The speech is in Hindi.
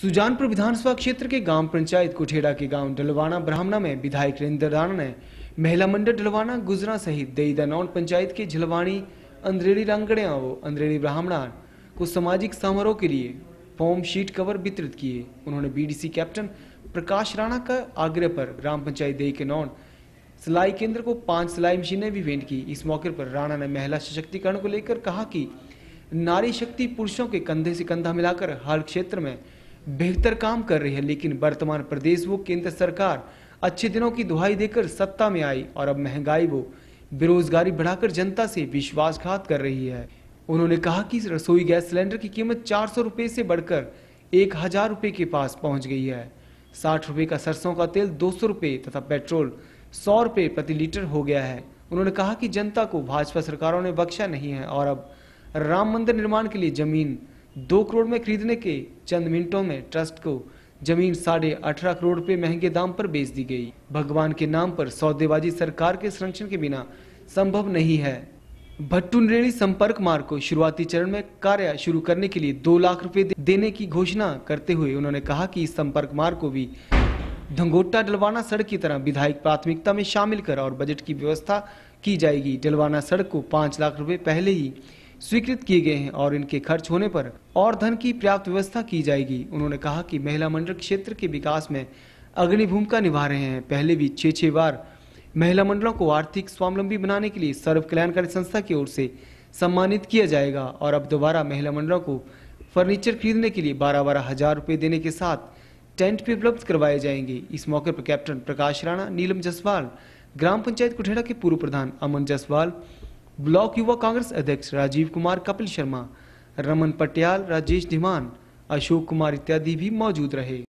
सुजानपुर विधानसभा क्षेत्र के ग्राम पंचायत कुठेड़ा के गांव डलवाना ब्राह्मणा में विधायक रेंद्र राणा ने महिला मंडल डलवाना गुजरा सहित दईदानौन पंचायत के झलवाणी अंद्रेड़ी रंगड़िया व अंद्रेड़ी ब्राह्मणा को सामाजिक समारोह के लिए फॉर्म शीट कवर वितरित किए उन्होंने बीडीसी कैप्टन प्रकाश राणा का आग्रह पर ग्राम पंचायत दई के नौन सिलाई केंद्र को पांच सिलाई मशीनें भी भेंट की इस मौके पर राणा ने महिला सशक्तिकरण को लेकर कहा कि नारी शक्ति पुरुषों के कंधे से कंधा मिलाकर हर क्षेत्र में बेहतर काम कर रही है लेकिन वर्तमान प्रदेश वो केंद्र सरकार अच्छे दिनों की दुहाई देकर सत्ता में आई और अब महंगाई वो बेरोजगारी बढ़ाकर जनता से विश्वासघात कर रही है उन्होंने कहा कि रसोई गैस सिलेंडर की कीमत चार सौ रुपये से बढ़कर एक हजार रुपये के पास पहुंच गई है साठ रुपये का सरसों का तेल दो सौ रुपये तथा पेट्रोल सौ रुपये प्रति लीटर हो गया है उन्होंने कहा कि जनता को भाजपा सरकारों ने बख्शा नहीं है और अब राम मंदिर निर्माण के लिए जमीन दो करोड़ में खरीदने के चंद मिनटों में ट्रस्ट को जमीन साढ़े अठारह करोड़ रूपए महंगे दाम पर बेच दी गई भगवान के नाम पर सौदेबाजी सरकार के संरक्षण के बिना संभव नहीं है भट्टू नरेणी संपर्क मार्ग को शुरुआती चरण में कार्य शुरू करने के लिए दो लाख रुपए देने की घोषणा करते हुए उन्होंने कहा कि इस संपर्क मार्ग को भी धंगोटा डलवाना सड़क की तरह विधायक प्राथमिकता में शामिल कर और बजट की व्यवस्था की जाएगी डलवाना सड़क को पाँच लाख रुपए पहले ही स्वीकृत किए गए हैं और इनके खर्च होने पर और धन की पर्याप्त व्यवस्था की जाएगी उन्होंने कहा कि महिला मंडल क्षेत्र के विकास में अग्रणी भूमिका निभा रहे हैं पहले भी छह छह बार महिला मंडलों को आर्थिक स्वावलंबी बनाने के लिए सर्व कल्याणकारी संस्था की ओर से सम्मानित किया जाएगा और अब दोबारा महिला मंडलों को फर्नीचर खरीदने के लिए बारह बारह हजार रुपए देने के साथ टेंट भी उपलब्ध करवाए जाएंगे इस मौके पर कैप्टन प्रकाश राणा नीलम जसवाल ग्राम पंचायत कुठेड़ा के पूर्व प्रधान अमन जसवाल ब्लॉक युवा कांग्रेस अध्यक्ष राजीव कुमार कपिल शर्मा रमन पटियाल राजेश धीमान अशोक कुमार इत्यादि भी मौजूद रहे